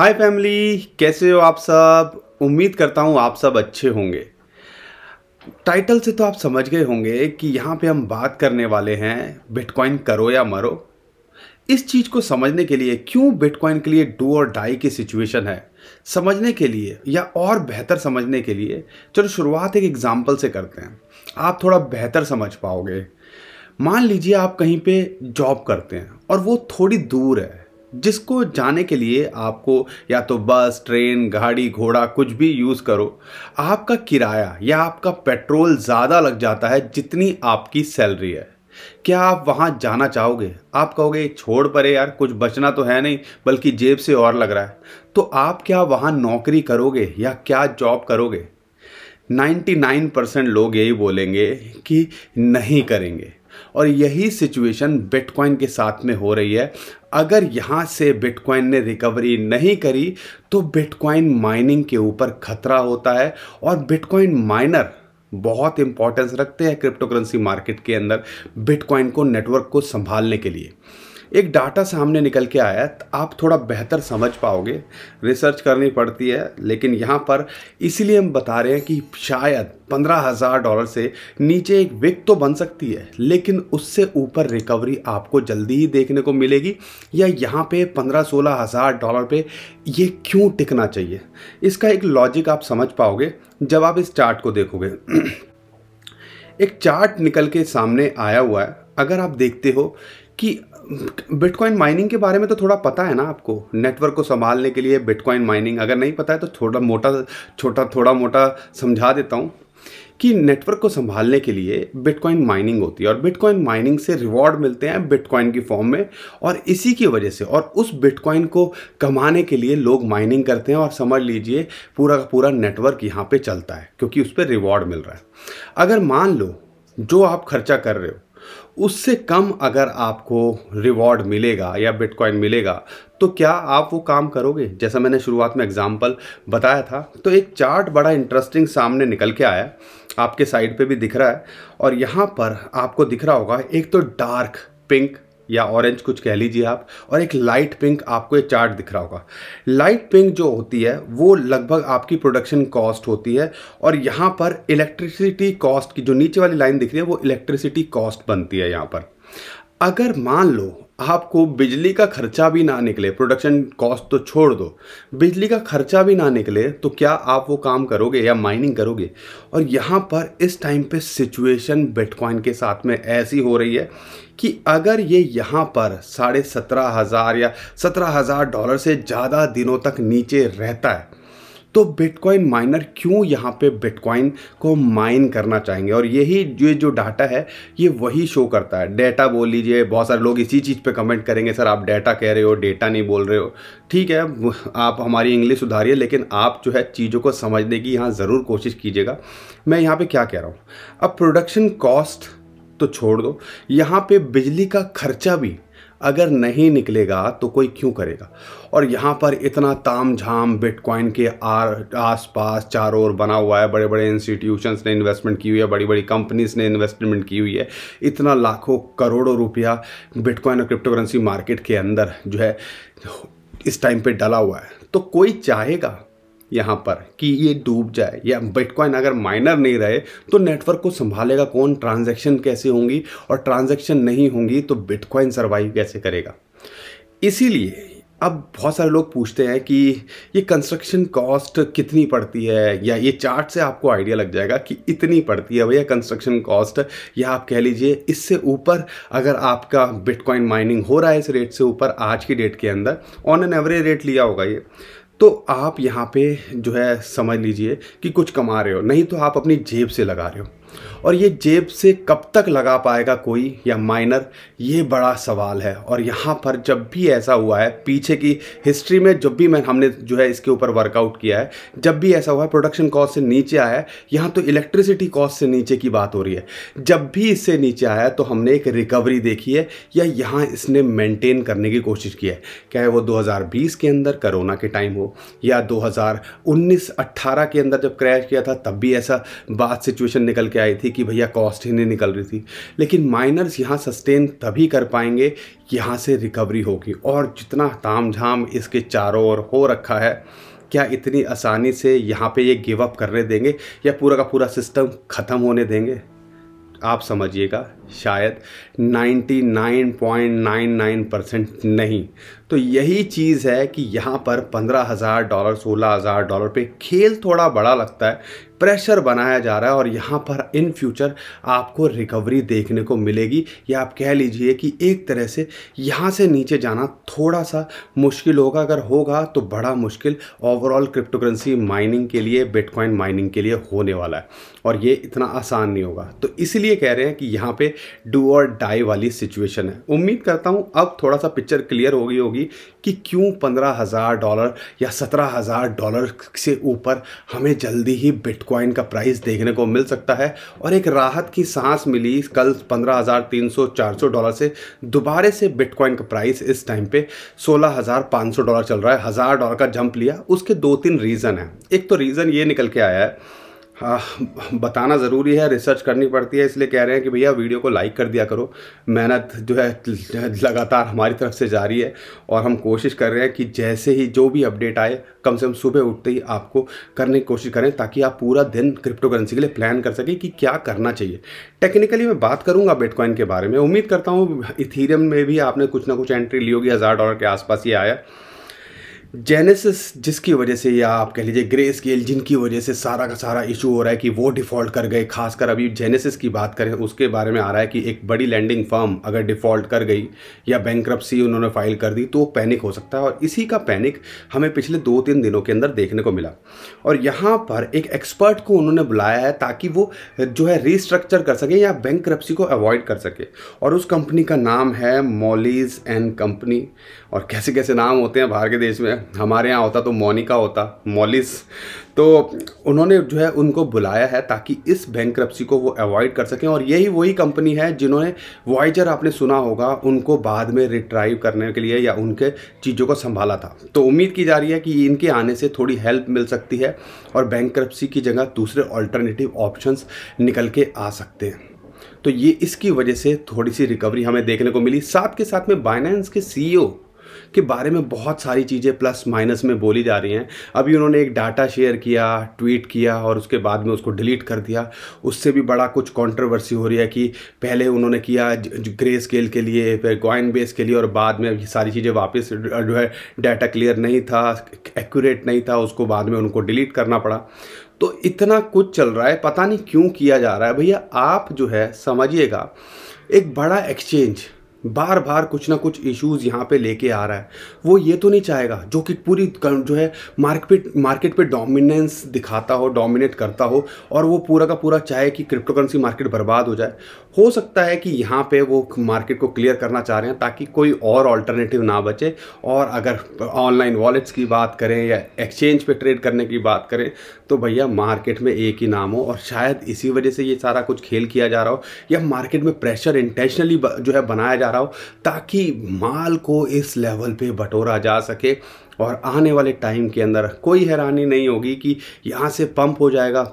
हाय family कैसे हो आप सब उम्मीद करता हूँ आप सब अच्छे होंगे टाइटल से तो आप समझ गए होंगे कि यहाँ पे हम बात करने वाले हैं बिटकॉइन करो या मरो इस चीज़ को समझने के लिए क्यों बिटकॉइन के लिए डू और डाई की सिचुएशन है समझने के लिए या और बेहतर समझने के लिए चलो शुरुआत एक एग्जाम्पल से करते हैं आप थोड़ा बेहतर समझ पाओगे मान लीजिए आप कहीं पे जॉब करते हैं और वो थोड़ी दूर है जिसको जाने के लिए आपको या तो बस ट्रेन गाड़ी घोड़ा कुछ भी यूज़ करो आपका किराया या आपका पेट्रोल ज़्यादा लग जाता है जितनी आपकी सैलरी है क्या आप वहाँ जाना चाहोगे आप कहोगे छोड़ परे यार कुछ बचना तो है नहीं बल्कि जेब से और लग रहा है तो आप क्या वहाँ नौकरी करोगे या क्या जॉब करोगे 99 परसेंट लोग यही बोलेंगे कि नहीं करेंगे और यही सिचुएशन बिटकॉइन के साथ में हो रही है अगर यहाँ से बिटकॉइन ने रिकवरी नहीं करी तो बिटकॉइन माइनिंग के ऊपर खतरा होता है और बिटकॉइन माइनर बहुत इंपॉर्टेंस रखते हैं क्रिप्टोकरेंसी मार्केट के अंदर बिटकॉइन को नेटवर्क को संभालने के लिए एक डाटा सामने निकल के आया तो आप थोड़ा बेहतर समझ पाओगे रिसर्च करनी पड़ती है लेकिन यहाँ पर इसीलिए हम बता रहे हैं कि शायद पंद्रह हज़ार डॉलर से नीचे एक विक तो बन सकती है लेकिन उससे ऊपर रिकवरी आपको जल्दी ही देखने को मिलेगी या यहाँ पे पंद्रह सोलह हज़ार डॉलर पे ये क्यों टिकना चाहिए इसका एक लॉजिक आप समझ पाओगे जब आप इस चार्ट को देखोगे एक चार्ट निकल के सामने आया हुआ है अगर आप देखते हो कि बिटकॉइन माइनिंग के बारे में तो थोड़ा पता है ना आपको नेटवर्क को संभालने के लिए बिटकॉइन माइनिंग अगर नहीं पता है तो थोड़ा मोटा छोटा थोड़ा मोटा समझा देता हूँ कि नेटवर्क को संभालने के लिए बिटकॉइन माइनिंग होती है और बिटकॉइन माइनिंग से रिवॉर्ड मिलते हैं बिटकॉइन की फॉर्म में और इसी की वजह से और उस बिटकॉइन को कमाने के लिए लोग माइनिंग करते हैं और समझ लीजिए पूरा का पूरा नेटवर्क यहाँ पे चलता है क्योंकि उस पर रिवॉर्ड मिल रहा है अगर मान लो जो आप खर्चा कर रहे हो उससे कम अगर आपको रिवॉर्ड मिलेगा या बिटकॉइन मिलेगा तो क्या आप वो काम करोगे जैसा मैंने शुरुआत में एग्जाम्पल बताया था तो एक चार्ट बड़ा इंटरेस्टिंग सामने निकल के आया आपके साइड पे भी दिख रहा है और यहाँ पर आपको दिख रहा होगा एक तो डार्क पिंक या ऑरेंज कुछ कह लीजिए आप और एक लाइट पिंक आपको एक चार्ट दिख रहा होगा लाइट पिंक जो होती है वो लगभग आपकी प्रोडक्शन कॉस्ट होती है और यहाँ पर इलेक्ट्रिसिटी कॉस्ट की जो नीचे वाली लाइन दिख रही है वो इलेक्ट्रिसिटी कॉस्ट बनती है यहाँ पर अगर मान लो आपको बिजली का खर्चा भी ना निकले प्रोडक्शन कॉस्ट तो छोड़ दो बिजली का खर्चा भी ना निकले तो क्या आप वो काम करोगे या माइनिंग करोगे और यहाँ पर इस टाइम पे सिचुएशन बिटकॉइन के साथ में ऐसी हो रही है कि अगर ये यहाँ पर साढ़े सत्रह हज़ार या सत्रह हज़ार डॉलर से ज़्यादा दिनों तक नीचे रहता है तो बिटकॉइन माइनर क्यों यहाँ पे बिटकॉइन को माइन करना चाहेंगे और यही ये जो डाटा है ये वही शो करता है डेटा बोल लीजिए बहुत सारे लोग इसी चीज़ पे कमेंट करेंगे सर आप डेटा कह रहे हो डेटा नहीं बोल रहे हो ठीक है आप हमारी इंग्लिश सुधारिए लेकिन आप जो है चीज़ों को समझने की यहाँ ज़रूर कोशिश कीजिएगा मैं यहाँ पर क्या कह रहा हूँ अब प्रोडक्शन कॉस्ट तो छोड़ दो यहाँ पे बिजली का खर्चा भी अगर नहीं निकलेगा तो कोई क्यों करेगा और यहाँ पर इतना ताम झाम बिटकॉइन के आर आस पास चारों ओर बना हुआ है बड़े बड़े इंस्टीट्यूशंस ने इन्वेस्टमेंट की हुई है बड़ी बड़ी कंपनीज ने इन्वेस्टमेंट की हुई है इतना लाखों करोड़ों रुपया बिटकॉइन और क्रिप्टो करेंसी मार्केट के अंदर जो है इस टाइम पे डला हुआ है तो कोई चाहेगा यहाँ पर कि ये डूब जाए या बिटकॉइन अगर माइनर नहीं रहे तो नेटवर्क को संभालेगा कौन ट्रांजैक्शन कैसे होंगी और ट्रांजैक्शन नहीं होंगी तो बिटकॉइन सर्वाइव कैसे करेगा इसीलिए अब बहुत सारे लोग पूछते हैं कि ये कंस्ट्रक्शन कॉस्ट कितनी पड़ती है या ये चार्ट से आपको आइडिया लग जाएगा कि इतनी पड़ती है भैया कंस्ट्रक्शन कॉस्ट या आप कह लीजिए इससे ऊपर अगर आपका बिटकॉइन माइनिंग हो रहा है इस रेट से ऊपर आज की डेट के अंदर ऑन एन एवरेज रेट लिया होगा ये तो आप यहाँ पे जो है समझ लीजिए कि कुछ कमा रहे हो नहीं तो आप अपनी जेब से लगा रहे हो और ये जेब से कब तक लगा पाएगा कोई या माइनर ये बड़ा सवाल है और यहाँ पर जब भी ऐसा हुआ है पीछे की हिस्ट्री में जब भी मैं हमने जो है इसके ऊपर वर्कआउट किया है जब भी ऐसा हुआ है प्रोडक्शन कॉस्ट से नीचे आया है यहाँ तो इलेक्ट्रिसिटी कॉस्ट से नीचे की बात हो रही है जब भी इससे नीचे आया है तो हमने एक रिकवरी देखी है या यहाँ इसने मेनटेन करने की कोशिश की है क्या है वो दो के अंदर करोना के टाइम हो या उन्नीस अट्ठारह के अंदर जब क्रैश किया था तब भी ऐसा बात सिचुएशन निकल के आई थी थी कि भैया कॉस्ट ही नहीं निकल रही थी लेकिन माइनर्स यहाँ सस्टेन तभी कर पाएंगे यहाँ से रिकवरी होगी और जितना ताम झाम इसके चारों ओर हो रखा है क्या इतनी आसानी से यहाँ पे ये गिव अप करने देंगे या पूरा का पूरा सिस्टम ख़त्म होने देंगे आप समझिएगा शायद 99.99 परसेंट नहीं तो यही चीज़ है कि यहाँ पर पंद्रह हज़ार डॉलर सोलह हज़ार डॉलर पे खेल थोड़ा बड़ा लगता है प्रेशर बनाया जा रहा है और यहाँ पर इन फ्यूचर आपको रिकवरी देखने को मिलेगी या आप कह लीजिए कि एक तरह से यहाँ से नीचे जाना थोड़ा सा मुश्किल होगा अगर होगा तो बड़ा मुश्किल ओवरऑल क्रिप्टोकरेंसी माइनिंग के लिए बिटकॉइन माइनिंग के लिए होने वाला है और ये इतना आसान नहीं होगा तो इसलिए कह रहे हैं कि यहाँ पे डू और डाई वाली सिचुएशन है उम्मीद करता हूँ अब थोड़ा सा पिक्चर क्लियर हो गई होगी कि क्यों पंद्रह हज़ार डॉलर या सत्रह हज़ार डॉलर से ऊपर हमें जल्दी ही बिटकॉइन का प्राइस देखने को मिल सकता है और एक राहत की सांस मिली कल पंद्रह हज़ार तीन सौ चार सौ डॉलर से दोबारे से बिटकॉइन का प्राइस इस टाइम पे सोलह हज़ार पाँच सौ डॉलर चल रहा है हज़ार डॉलर का जंप लिया उसके दो तीन रीज़न हैं एक तो रीज़न ये निकल के आया है हाँ, बताना ज़रूरी है रिसर्च करनी पड़ती है इसलिए कह रहे हैं कि भैया वीडियो को लाइक कर दिया करो मेहनत जो है लगातार हमारी तरफ से जारी है और हम कोशिश कर रहे हैं कि जैसे ही जो भी अपडेट आए कम से कम सुबह उठते ही आपको करने की कोशिश करें ताकि आप पूरा दिन क्रिप्टो करेंसी के लिए प्लान कर सकें कि क्या करना चाहिए टेक्निकली मैं बात करूँगा बिटकॉइन के बारे में उम्मीद करता हूँ इथीरियम में भी आपने कुछ ना कुछ एंट्री ली होगी हज़ार डॉलर के आसपास ये आया जेनेसिस जिसकी वजह से या आप कह लीजिए ग्रे स्केल जिनकी वजह से सारा का सारा इशू हो रहा है कि वो डिफ़ॉल्ट कर गए खासकर अभी जेनेसिस की बात करें उसके बारे में आ रहा है कि एक बड़ी लैंडिंग फर्म अगर डिफ़ॉल्ट कर गई या बैंक उन्होंने फाइल कर दी तो वो पैनिक हो सकता है और इसी का पैनिक हमें पिछले दो तीन दिनों के अंदर देखने को मिला और यहाँ पर एक एक्सपर्ट को उन्होंने बुलाया है ताकि वो जो है रिस्ट्रक्चर कर सके या बैंक को अवॉइड कर सके और उस कंपनी का नाम है मॉलीज एंड कंपनी और कैसे कैसे नाम होते हैं बाहर के देश में हमारे यहाँ होता तो मोनिका होता मॉलिस तो उन्होंने जो है उनको बुलाया है ताकि इस बैंक को वो अवॉइड कर सकें और यही वही कंपनी है जिन्होंने वॉइजर आपने सुना होगा उनको बाद में रिट्राइव करने के लिए या उनके चीज़ों को संभाला था तो उम्मीद की जा रही है कि इनके आने से थोड़ी हेल्प मिल सकती है और बैंक की जगह दूसरे ऑल्टरनेटिव ऑप्शंस निकल के आ सकते हैं तो ये इसकी वजह से थोड़ी सी रिकवरी हमें देखने को मिली साथ के साथ में बाइनेंस के सीईओ के बारे में बहुत सारी चीज़ें प्लस माइनस में बोली जा रही हैं अभी उन्होंने एक डाटा शेयर किया ट्वीट किया और उसके बाद में उसको डिलीट कर दिया उससे भी बड़ा कुछ कॉन्ट्रोवर्सी हो रही है कि पहले उन्होंने किया ग्रे स्केल के लिए फिर कॉइन बेस के लिए और बाद में अभी सारी चीज़ें वापस जो है डाटा क्लियर नहीं था एक्यूरेट नहीं था उसको बाद में उनको डिलीट करना पड़ा तो इतना कुछ चल रहा है पता नहीं क्यों किया जा रहा है भैया आप जो है समझिएगा एक बड़ा एक्सचेंज बार बार कुछ ना कुछ इश्यूज यहाँ पे लेके आ रहा है वो ये तो नहीं चाहेगा जो कि पूरी जो है मार्केट मार्केट पे डोमिनेंस दिखाता हो डोमिनेट करता हो और वो पूरा का पूरा चाहे कि क्रिप्टो करेंसी मार्केट बर्बाद हो जाए हो सकता है कि यहाँ पे वो मार्केट को क्लियर करना चाह रहे हैं ताकि कोई और ऑल्टरनेटिव ना बचे और अगर ऑनलाइन वॉलेट्स की बात करें या एक्सचेंज पे ट्रेड करने की बात करें तो भैया मार्केट में एक ही नाम हो और शायद इसी वजह से ये सारा कुछ खेल किया जा रहा हो या मार्केट में प्रेशर इंटेंशनली जो है बनाया जा जा रहा हूँ ताकि माल को इस लेवल पे बटोरा जा सके और आने वाले टाइम के अंदर कोई हैरानी नहीं होगी कि यहाँ से पंप हो जाएगा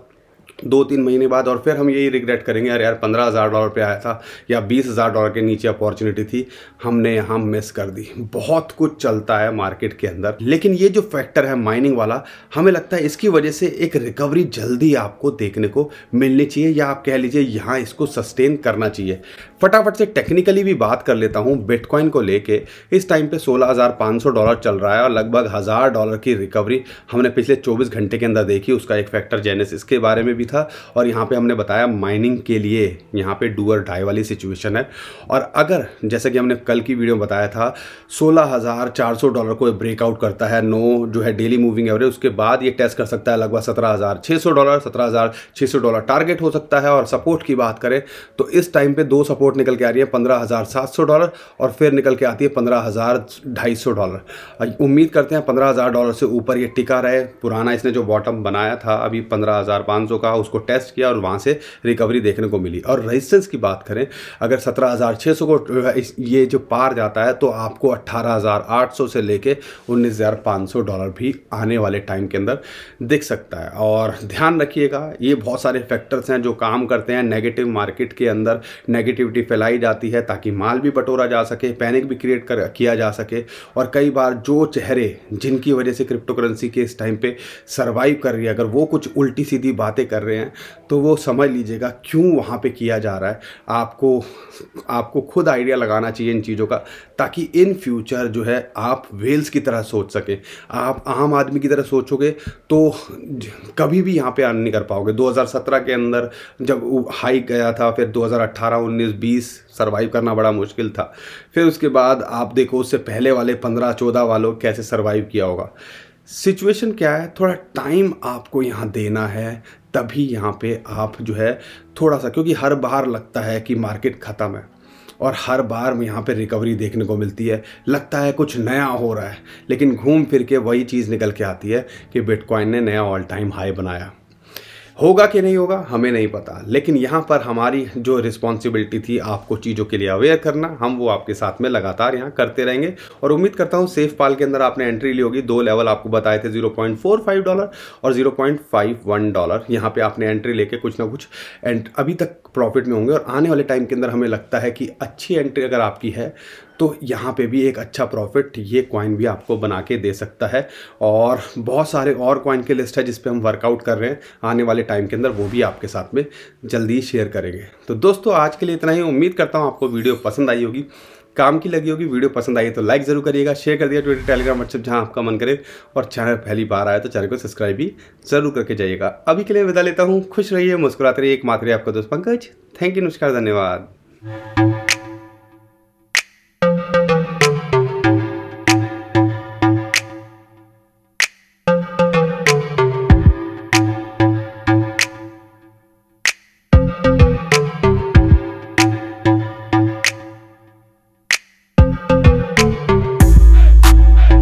दो तीन महीने बाद और फिर हम यही रिग्रेट करेंगे अरे यार पंद्रह हज़ार डॉलर पे आया था या बीस हज़ार डॉलर के नीचे अपॉर्चुनिटी थी हमने यहाँ मिस कर दी बहुत कुछ चलता है मार्केट के अंदर लेकिन ये जो फैक्टर है माइनिंग वाला हमें लगता है इसकी वजह से एक रिकवरी जल्दी आपको देखने को मिलनी चाहिए या आप कह लीजिए यहाँ इसको सस्टेन करना चाहिए फटाफट से टेक्निकली भी बात कर लेता हूँ बिटकॉइन को लेके इस टाइम पे 16,500 डॉलर चल रहा है और लगभग हज़ार डॉलर की रिकवरी हमने पिछले 24 घंटे के अंदर देखी उसका एक फैक्टर जेनेसिस के बारे में भी था और यहाँ पे हमने बताया माइनिंग के लिए यहाँ पे डूअर ढाई वाली सिचुएशन है और अगर जैसे कि हमने कल की वीडियो में बताया था 16,400 डॉलर को ब्रेकआउट करता है नो जो है डेली मूविंग एवरेज उसके बाद ये टेस्ट कर सकता है लगभग 17,600 डॉलर 17,600 डॉलर टारगेट हो सकता है और सपोर्ट की बात करें तो इस टाइम पर दो सपोर्ट निकल के आ रही है 15,700 डॉलर और फिर निकल के आती है 15,250 डॉलर उम्मीद करते हैं 15,000 डॉलर से ऊपर ये टिका रहे पुराना इसने जो बॉटम बनाया था अभी पंद्रह हज़ार पाँच सौ का उसको टेस्ट किया और वहाँ से रिकवरी देखने को मिली और रजिस्टेंस की बात करें अगर सत्रह हज़ार छः सौ को ये जो पार जाता है तो आपको अट्ठारह हज़ार आठ सौ से लेके उन्नीस हज़ार पाँच सौ डॉलर भी आने वाले टाइम के अंदर दिख सकता है और ध्यान रखिएगा ये बहुत सारे फैक्टर्स हैं जो काम करते हैं नेगेटिव मार्केट के अंदर नेगेटिविटी फैलाई जाती है ताकि माल भी बटोरा जा सके पैनिक भी क्रिएट कर किया जा सके और कई बार जो चेहरे जिनकी वजह से क्रिप्टो करेंसी के इस टाइम पे सर्वाइव कर रही है अगर वो कुछ उल्टी सीधी बातें कर रहे हैं तो वो समझ लीजिएगा क्यों वहाँ पे किया जा रहा है आपको आपको खुद आइडिया लगाना चाहिए इन चीज़ों का ताकि इन फ्यूचर जो है आप वेल्स की तरह सोच सकें आप आम आदमी की तरह सोचोगे तो कभी भी यहाँ पे अर्न नहीं कर पाओगे 2017 के अंदर जब हाइक गया था फिर 2018 19 20 सर्वाइव करना बड़ा मुश्किल था फिर उसके बाद आप देखो उससे पहले वाले 15 14 वालों कैसे सर्वाइव किया होगा सिचुएशन क्या है थोड़ा टाइम आपको यहाँ देना है तभी यहाँ पे आप जो है थोड़ा सा क्योंकि हर बार लगता है कि मार्केट ख़त्म है और हर बार में यहाँ पे रिकवरी देखने को मिलती है लगता है कुछ नया हो रहा है लेकिन घूम फिर के वही चीज़ निकल के आती है कि बिटकॉइन ने नया ऑल टाइम हाई बनाया होगा कि नहीं होगा हमें नहीं पता लेकिन यहाँ पर हमारी जो रिस्पॉन्सिबिलिटी थी आपको चीज़ों के लिए अवेयर करना हम वो आपके साथ में लगातार यहाँ करते रहेंगे और उम्मीद करता हूँ सेफ पाल के अंदर आपने एंट्री ली होगी दो लेवल आपको बताए थे 0.45 डॉलर और 0.51 डॉलर यहाँ पे आपने एंट्री लेके कुछ ना कुछ एंट अभी तक प्रॉफिट में होंगे और आने वाले टाइम के अंदर हमें लगता है कि अच्छी एंट्री अगर आपकी है तो यहाँ पे भी एक अच्छा प्रॉफिट ये कॉइन भी आपको बना के दे सकता है और बहुत सारे और कॉइन के लिस्ट है जिस पर हम वर्कआउट कर रहे हैं आने वाले टाइम के अंदर वो भी आपके साथ में जल्दी शेयर करेंगे तो दोस्तों आज के लिए इतना ही उम्मीद करता हूँ आपको वीडियो पसंद आई होगी काम की लगी होगी वीडियो पसंद आई तो लाइक जरूर करिएगा शेयर कर दिया ट्विटर टेलीग्राम व्हाट्सएप जहाँ आपका मन करे और चैनल पहली बार आया तो चैनल को सब्सक्राइब भी जरूर करके जाइएगा अभी के लिए विदा लेता हूँ खुश रहिए मुस्कुराते रहिए एक मात्र आपका दोस्त पंकज थैंक यू नमस्कार धन्यवाद